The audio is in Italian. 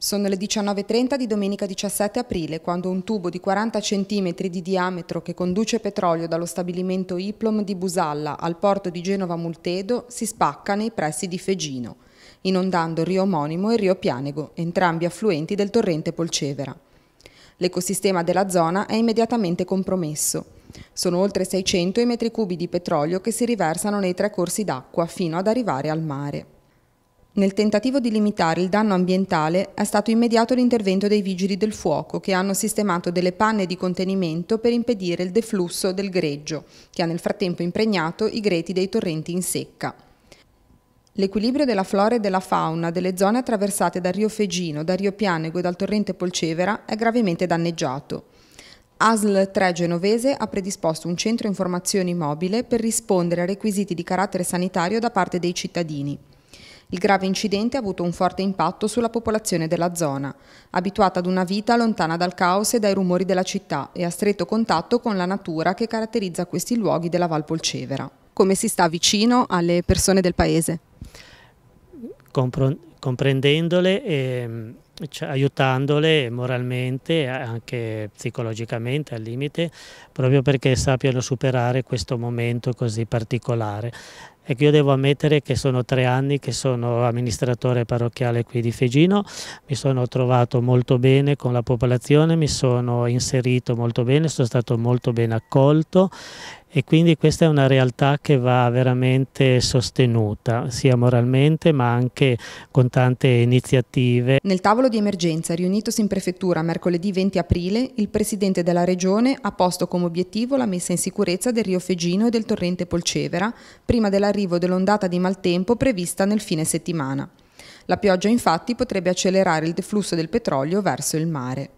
Sono le 19.30 di domenica 17 aprile quando un tubo di 40 cm di diametro che conduce petrolio dallo stabilimento Iplom di Busalla al porto di Genova Multedo si spacca nei pressi di Fegino, inondando Rio omonimo e Rio Pianego, entrambi affluenti del torrente Polcevera. L'ecosistema della zona è immediatamente compromesso. Sono oltre 600 i metri cubi di petrolio che si riversano nei tre corsi d'acqua fino ad arrivare al mare. Nel tentativo di limitare il danno ambientale è stato immediato l'intervento dei vigili del fuoco che hanno sistemato delle panne di contenimento per impedire il deflusso del greggio, che ha nel frattempo impregnato i greti dei torrenti in secca. L'equilibrio della flora e della fauna delle zone attraversate dal Rio Fegino, dal Rio Pianego e dal torrente Polcevera è gravemente danneggiato. ASL 3 genovese ha predisposto un centro informazioni mobile per rispondere a requisiti di carattere sanitario da parte dei cittadini. Il grave incidente ha avuto un forte impatto sulla popolazione della zona, abituata ad una vita lontana dal caos e dai rumori della città e a stretto contatto con la natura che caratterizza questi luoghi della Val Polcevera. Come si sta vicino alle persone del paese? comprendendole e ehm, cioè aiutandole moralmente anche psicologicamente al limite proprio perché sappiano superare questo momento così particolare Ecco, io devo ammettere che sono tre anni che sono amministratore parrocchiale qui di Fegino, mi sono trovato molto bene con la popolazione, mi sono inserito molto bene, sono stato molto ben accolto e quindi questa è una realtà che va veramente sostenuta sia moralmente ma anche con tante iniziative. Nel tavolo di emergenza riunitosi in prefettura mercoledì 20 aprile il presidente della regione ha posto come obiettivo la messa in sicurezza del Rio Fegino e del torrente Polcevera prima dell'arrivo dell'ondata di maltempo prevista nel fine settimana. La pioggia infatti potrebbe accelerare il deflusso del petrolio verso il mare.